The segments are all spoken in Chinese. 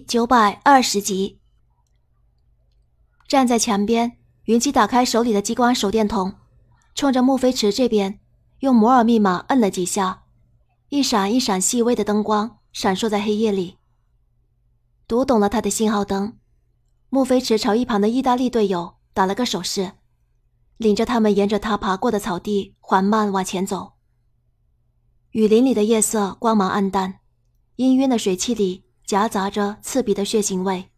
九百二十集，站在墙边，云奇打开手里的激光手电筒，冲着莫飞池这边，用摩尔密码摁了几下，一闪一闪细微的灯光闪烁在黑夜里。读懂了他的信号灯，莫飞池朝一旁的意大利队友打了个手势，领着他们沿着他爬过的草地缓慢往前走。雨林里的夜色光芒暗淡，氤氲的水汽里。夹杂着刺鼻的血腥味。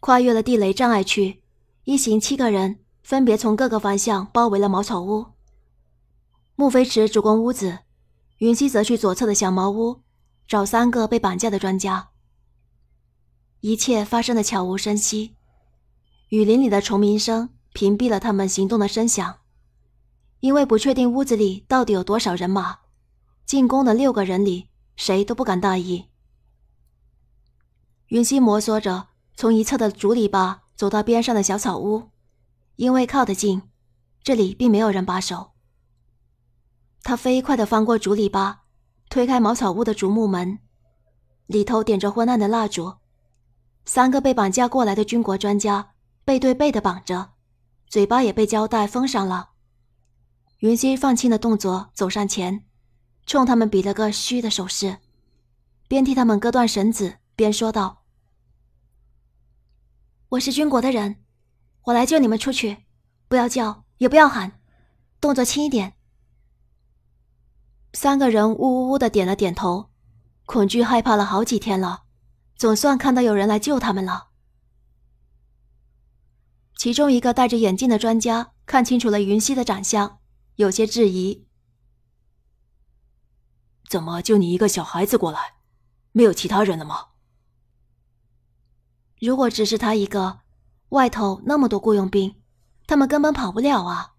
跨越了地雷障碍区，一行七个人分别从各个方向包围了茅草屋。穆飞驰主攻屋子，云溪则去左侧的小茅屋找三个被绑架的专家。一切发生的悄无声息，雨林里的虫鸣声屏蔽了他们行动的声响。因为不确定屋子里到底有多少人马，进攻的六个人里谁都不敢大意。云溪摩挲着，从一侧的竹篱笆走到边上的小草屋，因为靠得近，这里并没有人把守。他飞快地翻过竹篱笆，推开茅草屋的竹木门，里头点着昏暗的蜡烛，三个被绑架过来的军国专家背对背地绑着，嘴巴也被胶带封上了。云溪放轻的动作走上前，冲他们比了个嘘的手势，边替他们割断绳子。边说道：“我是军国的人，我来救你们出去，不要叫，也不要喊，动作轻一点。”三个人呜呜呜的点了点头，恐惧害怕了好几天了，总算看到有人来救他们了。其中一个戴着眼镜的专家看清楚了云溪的长相，有些质疑：“怎么就你一个小孩子过来？没有其他人了吗？”如果只是他一个，外头那么多雇佣兵，他们根本跑不了啊！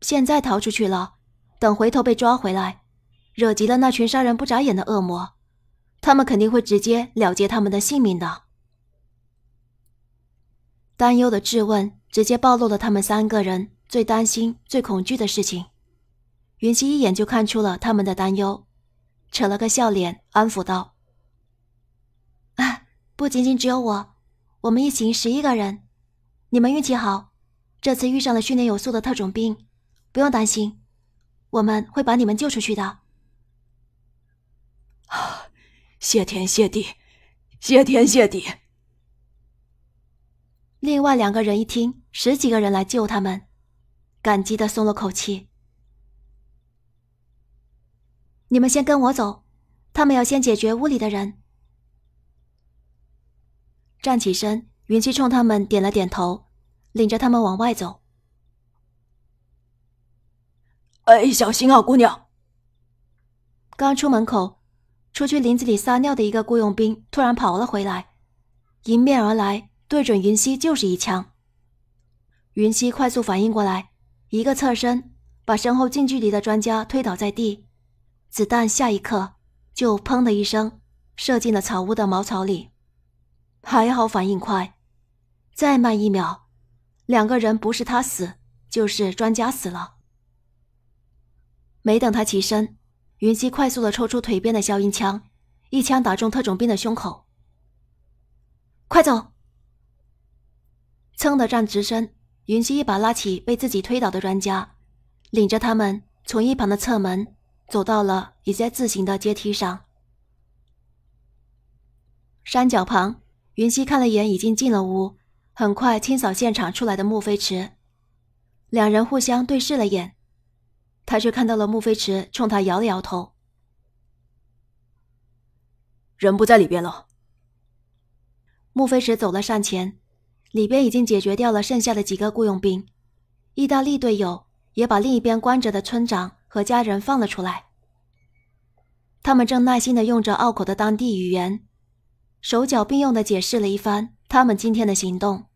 现在逃出去了，等回头被抓回来，惹急了那群杀人不眨眼的恶魔，他们肯定会直接了结他们的性命的。担忧的质问直接暴露了他们三个人最担心、最恐惧的事情。云溪一眼就看出了他们的担忧，扯了个笑脸安抚道。不仅仅只有我，我们一行十一个人。你们运气好，这次遇上了训练有素的特种兵，不用担心，我们会把你们救出去的。啊，谢天谢地，谢天谢地！另外两个人一听十几个人来救他们，感激的松了口气。你们先跟我走，他们要先解决屋里的人。站起身，云溪冲他们点了点头，领着他们往外走。哎，小心啊，姑娘！刚出门口，出去林子里撒尿的一个雇佣兵突然跑了回来，迎面而来，对准云溪就是一枪。云溪快速反应过来，一个侧身，把身后近距离的专家推倒在地，子弹下一刻就砰的一声射进了草屋的茅草里。还好反应快，再慢一秒，两个人不是他死，就是专家死了。没等他起身，云溪快速的抽出腿边的消音枪，一枪打中特种兵的胸口。快走！蹭的站直身，云溪一把拉起被自己推倒的专家，领着他们从一旁的侧门走到了一在自行的阶梯上。山脚旁。云溪看了眼已经进了屋、很快清扫现场出来的穆飞驰，两人互相对视了眼，他却看到了穆飞驰冲他摇了摇头，人不在里边了。穆飞驰走了上前，里边已经解决掉了剩下的几个雇佣兵，意大利队友也把另一边关着的村长和家人放了出来，他们正耐心地用着拗口的当地语言。手脚并用地解释了一番他们今天的行动。